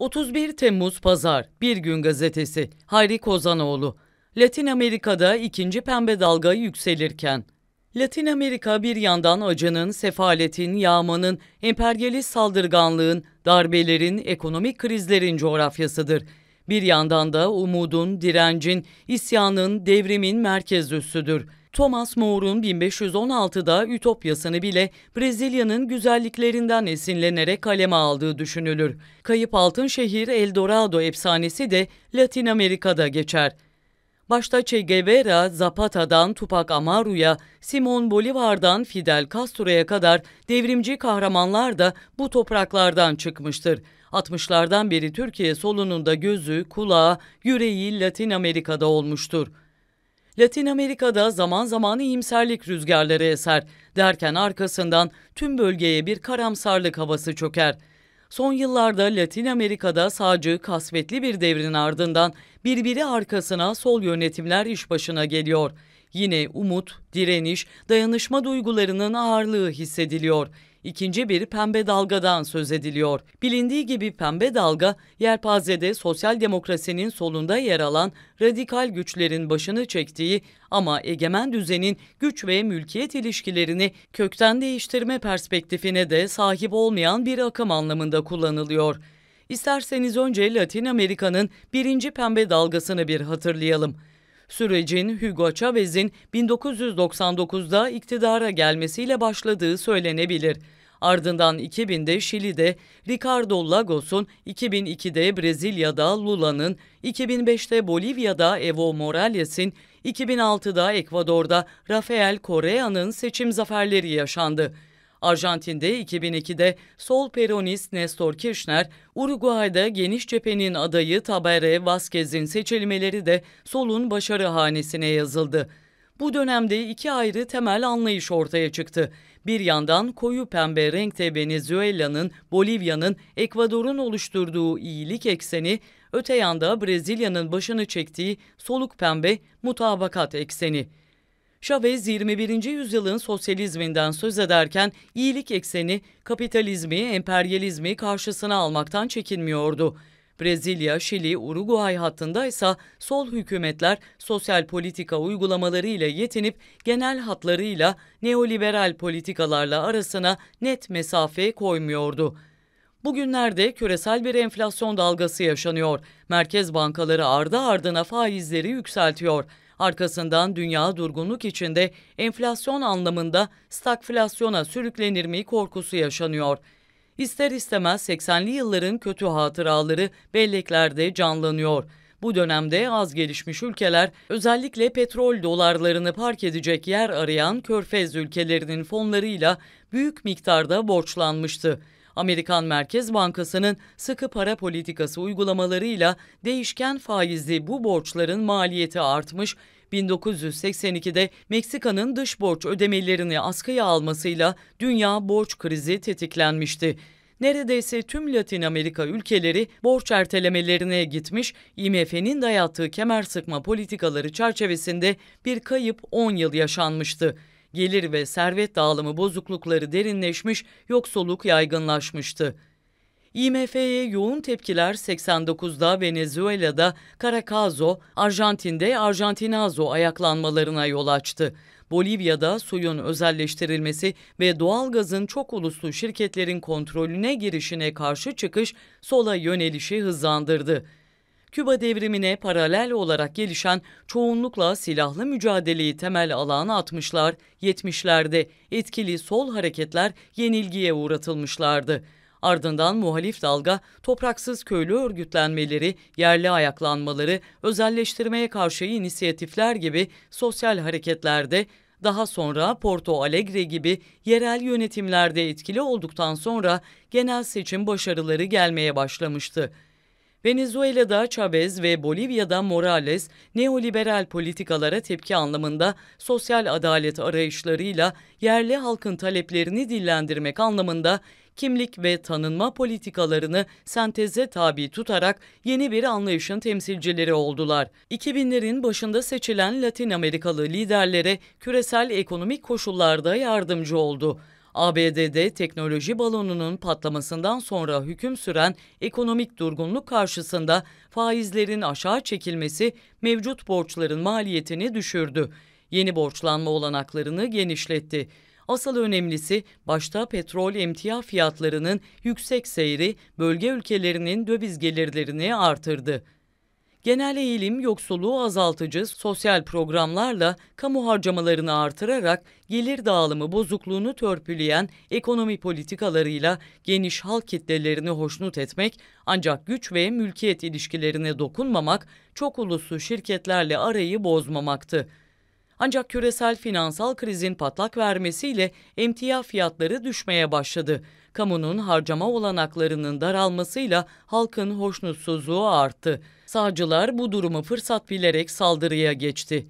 31 Temmuz Pazar, Bir Gün Gazetesi, Hayri Kozanoğlu. Latin Amerika'da ikinci pembe dalga yükselirken. Latin Amerika bir yandan acının, sefaletin, yağmanın, emperyalist saldırganlığın, darbelerin, ekonomik krizlerin coğrafyasıdır. Bir yandan da umudun, direncin, isyanın, devrimin merkez üssüdür.'' Thomas More'un 1516'da Ütopyasını bile Brezilya'nın güzelliklerinden esinlenerek kaleme aldığı düşünülür. Kayıp Altın Şehir El Dorado efsanesi de Latin Amerika'da geçer. Başta Che Guevara, Zapata'dan Tupac Amaru'ya, Simon Bolivar'dan Fidel Castro'ya kadar devrimci kahramanlar da bu topraklardan çıkmıştır. 60'lardan beri Türkiye solununda gözü, kulağı, yüreği Latin Amerika'da olmuştur. Latin Amerika'da zaman zaman iyimserlik rüzgarları eser derken arkasından tüm bölgeye bir karamsarlık havası çöker. Son yıllarda Latin Amerika'da sağcı kasvetli bir devrin ardından birbiri arkasına sol yönetimler iş başına geliyor. Yine umut, direniş, dayanışma duygularının ağırlığı hissediliyor. İkinci bir pembe dalgadan söz ediliyor. Bilindiği gibi pembe dalga yelpazede sosyal demokrasinin solunda yer alan radikal güçlerin başını çektiği ama egemen düzenin güç ve mülkiyet ilişkilerini kökten değiştirme perspektifine de sahip olmayan bir akım anlamında kullanılıyor. İsterseniz önce Latin Amerika'nın birinci pembe dalgasını bir hatırlayalım. Sürecin Hugo Chavez'in 1999'da iktidara gelmesiyle başladığı söylenebilir. Ardından 2000'de Şili'de Ricardo Lagos'un, 2002'de Brezilya'da Lula'nın, 2005'te Bolivya'da Evo Morales'in, 2006'da Ekvador'da Rafael Correa'nın seçim zaferleri yaşandı. Arjantin'de 2002'de sol peronist Nestor Kirchner, Uruguay'da geniş cephenin adayı Tabere Vázquez'in seçilmeleri de solun başarı hanesine yazıldı. Bu dönemde iki ayrı temel anlayış ortaya çıktı. Bir yandan koyu pembe renkte Venezuela'nın, Bolivya'nın, Ekvador'un oluşturduğu iyilik ekseni, öte yanda Brezilya'nın başını çektiği soluk pembe mutabakat ekseni. Chavez 21. yüzyılın sosyalizminden söz ederken iyilik ekseni kapitalizmi, emperyalizmi karşısına almaktan çekinmiyordu. Brezilya, Şili, Uruguay hattında ise sol hükümetler sosyal politika uygulamalarıyla yetinip genel hatlarıyla neoliberal politikalarla arasına net mesafe koymuyordu. Bugünlerde küresel bir enflasyon dalgası yaşanıyor. Merkez bankaları ardı ardına faizleri yükseltiyor. Arkasından dünya durgunluk içinde enflasyon anlamında stagflasyona sürüklenir mi korkusu yaşanıyor. İster istemez 80'li yılların kötü hatıraları belleklerde canlanıyor. Bu dönemde az gelişmiş ülkeler özellikle petrol dolarlarını park edecek yer arayan körfez ülkelerinin fonlarıyla büyük miktarda borçlanmıştı. Amerikan Merkez Bankası'nın sıkı para politikası uygulamalarıyla değişken faizli bu borçların maliyeti artmış, 1982'de Meksika'nın dış borç ödemelerini askıya almasıyla dünya borç krizi tetiklenmişti. Neredeyse tüm Latin Amerika ülkeleri borç ertelemelerine gitmiş, IMF'nin dayattığı kemer sıkma politikaları çerçevesinde bir kayıp 10 yıl yaşanmıştı gelir ve servet dağılımı bozuklukları derinleşmiş, yoksulluk yaygınlaşmıştı. IMF'ye yoğun tepkiler 89'da Venezuela'da Caracazo, Arjantin'de Arjantinazo ayaklanmalarına yol açtı. Bolivya'da suyun özelleştirilmesi ve doğalgazın çok uluslu şirketlerin kontrolüne girişine karşı çıkış sola yönelişi hızlandırdı. Küba devrimine paralel olarak gelişen çoğunlukla silahlı mücadeleyi temel alana atmışlar, 70'lerde etkili sol hareketler yenilgiye uğratılmışlardı. Ardından muhalif dalga topraksız köylü örgütlenmeleri, yerli ayaklanmaları, özelleştirmeye karşı inisiyatifler gibi sosyal hareketlerde daha sonra Porto Alegre gibi yerel yönetimlerde etkili olduktan sonra genel seçim başarıları gelmeye başlamıştı. Venezuela'da Chavez ve Bolivya'da Morales neoliberal politikalara tepki anlamında sosyal adalet arayışlarıyla yerli halkın taleplerini dillendirmek anlamında kimlik ve tanınma politikalarını senteze tabi tutarak yeni bir anlayışın temsilcileri oldular. 2000'lerin başında seçilen Latin Amerikalı liderlere küresel ekonomik koşullarda yardımcı oldu. ABD'de teknoloji balonunun patlamasından sonra hüküm süren ekonomik durgunluk karşısında faizlerin aşağı çekilmesi mevcut borçların maliyetini düşürdü. Yeni borçlanma olanaklarını genişletti. Asıl önemlisi başta petrol emtia fiyatlarının yüksek seyri bölge ülkelerinin döviz gelirlerini artırdı. Genel eğilim yoksulluğu azaltıcı sosyal programlarla kamu harcamalarını artırarak gelir dağılımı bozukluğunu törpüleyen ekonomi politikalarıyla geniş halk kitlelerini hoşnut etmek ancak güç ve mülkiyet ilişkilerine dokunmamak, çok uluslu şirketlerle arayı bozmamaktı. Ancak küresel finansal krizin patlak vermesiyle emtia fiyatları düşmeye başladı. Kamunun harcama olanaklarının daralmasıyla halkın hoşnutsuzluğu arttı. Sağcılar bu durumu fırsat bilerek saldırıya geçti.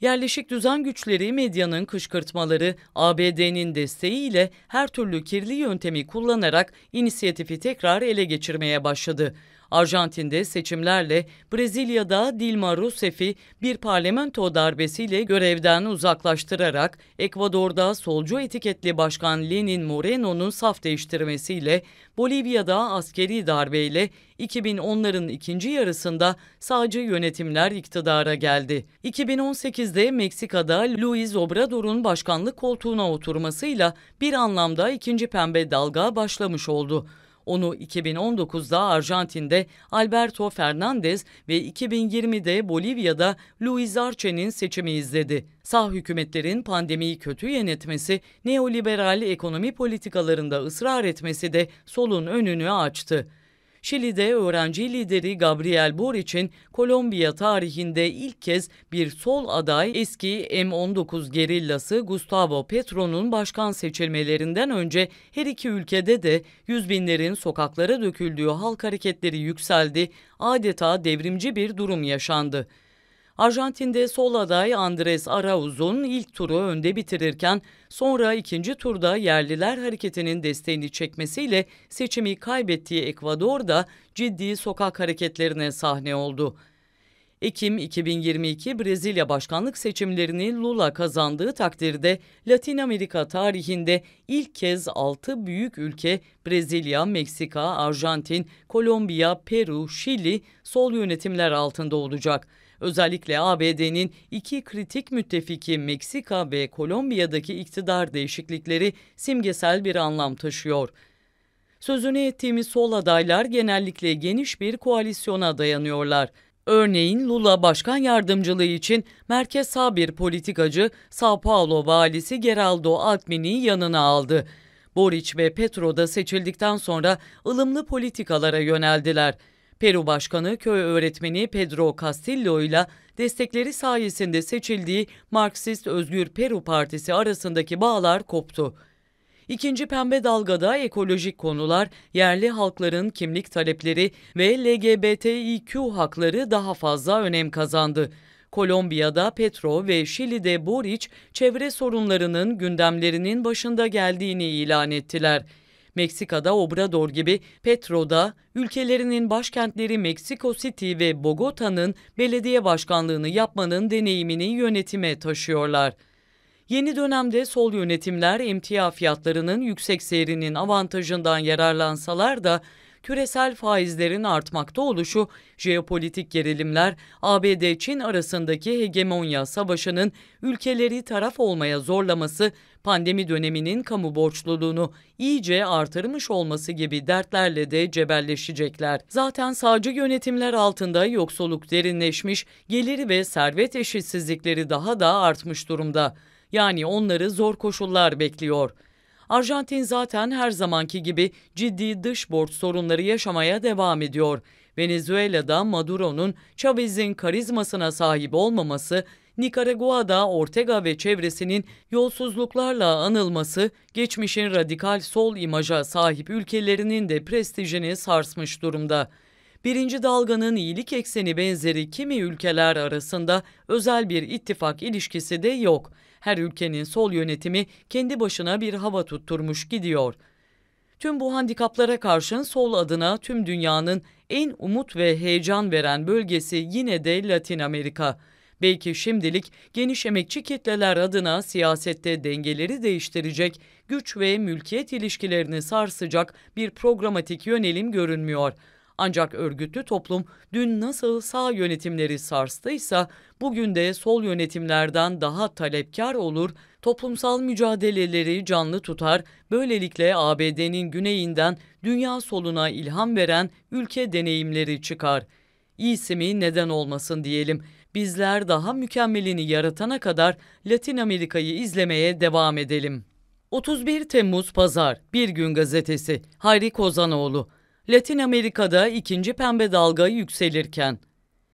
Yerleşik düzen güçleri medyanın kışkırtmaları, ABD'nin desteğiyle her türlü kirli yöntemi kullanarak inisiyatifi tekrar ele geçirmeye başladı. Arjantin'de seçimlerle Brezilya'da Dilma Rousseff'i bir parlamento darbesiyle görevden uzaklaştırarak Ekvador'da solcu etiketli başkan Lenin Moreno'nun saf değiştirmesiyle Bolivya'da askeri darbeyle 2010'ların ikinci yarısında sağcı yönetimler iktidara geldi. 2018'de Meksika'da Luis Obrador'un başkanlık koltuğuna oturmasıyla bir anlamda ikinci pembe dalga başlamış oldu. Onu 2019'da Arjantin'de Alberto Fernandez ve 2020'de Bolivya'da Luis Arce'nin seçimi izledi. Sağ hükümetlerin pandemiyi kötü yönetmesi, neoliberal ekonomi politikalarında ısrar etmesi de solun önünü açtı. Şili'de öğrenci lideri Gabriel Boric'in Kolombiya tarihinde ilk kez bir sol aday eski M19 gerillası Gustavo Petro'nun başkan seçilmelerinden önce her iki ülkede de yüz binlerin sokaklara döküldüğü halk hareketleri yükseldi, adeta devrimci bir durum yaşandı. Arjantin'de sol aday Andres Arauz'un ilk turu önde bitirirken sonra ikinci turda yerliler hareketinin desteğini çekmesiyle seçimi kaybettiği Ekvador'da ciddi sokak hareketlerine sahne oldu. Ekim 2022 Brezilya başkanlık seçimlerini Lula kazandığı takdirde Latin Amerika tarihinde ilk kez 6 büyük ülke Brezilya, Meksika, Arjantin, Kolombiya, Peru, Şili sol yönetimler altında olacak. Özellikle ABD'nin iki kritik müttefiki Meksika ve Kolombiya'daki iktidar değişiklikleri simgesel bir anlam taşıyor. Sözünü ettiğimiz sol adaylar genellikle geniş bir koalisyona dayanıyorlar. Örneğin Lula başkan yardımcılığı için merkez sağ bir politikacı Sao Paulo valisi Geraldo Alckmin'i yanına aldı. Boric ve Petro da seçildikten sonra ılımlı politikalara yöneldiler. Peru Başkanı köy öğretmeni Pedro Castillo ile destekleri sayesinde seçildiği Marksist Özgür Peru Partisi arasındaki bağlar koptu. İkinci pembe dalgada ekolojik konular, yerli halkların kimlik talepleri ve LGBTİQ hakları daha fazla önem kazandı. Kolombiya'da Petro ve Şili'de Boric çevre sorunlarının gündemlerinin başında geldiğini ilan ettiler. Meksika'da Obrador gibi Petro'da ülkelerinin başkentleri Meksiko City ve Bogota'nın belediye başkanlığını yapmanın deneyimini yönetime taşıyorlar. Yeni dönemde sol yönetimler emtia fiyatlarının yüksek seyrinin avantajından yararlansalar da küresel faizlerin artmakta oluşu, jeopolitik gerilimler, ABD-Çin arasındaki hegemonya savaşının ülkeleri taraf olmaya zorlaması, pandemi döneminin kamu borçluluğunu iyice artırmış olması gibi dertlerle de cebelleşecekler. Zaten sağcı yönetimler altında yoksulluk derinleşmiş, gelir ve servet eşitsizlikleri daha da artmış durumda. Yani onları zor koşullar bekliyor. Arjantin zaten her zamanki gibi ciddi dış borç sorunları yaşamaya devam ediyor. Venezuela'da Maduro'nun Chavez'in karizmasına sahip olmaması, Nikaragua'da Ortega ve çevresinin yolsuzluklarla anılması, geçmişin radikal sol imaja sahip ülkelerinin de prestijini sarsmış durumda birinci dalganın iyilik ekseni benzeri kimi ülkeler arasında özel bir ittifak ilişkisi de yok. Her ülkenin sol yönetimi kendi başına bir hava tutturmuş gidiyor. Tüm bu handikaplara karşın sol adına tüm dünyanın en umut ve heyecan veren bölgesi yine de Latin Amerika. Belki şimdilik geniş emekçi kitleler adına siyasette dengeleri değiştirecek, güç ve mülkiyet ilişkilerini sarsacak bir programatik yönelim görünmüyor. Ancak örgütlü toplum dün nasıl sağ yönetimleri sarstıysa bugün de sol yönetimlerden daha talepkar olur, toplumsal mücadeleleri canlı tutar, böylelikle ABD'nin güneyinden dünya soluna ilham veren ülke deneyimleri çıkar. İyisi mi neden olmasın diyelim. Bizler daha mükemmelini yaratana kadar Latin Amerika'yı izlemeye devam edelim. 31 Temmuz Pazar Bir Gün Gazetesi Hayri Kozanoğlu Latin Amerika'da ikinci pembe dalga yükselirken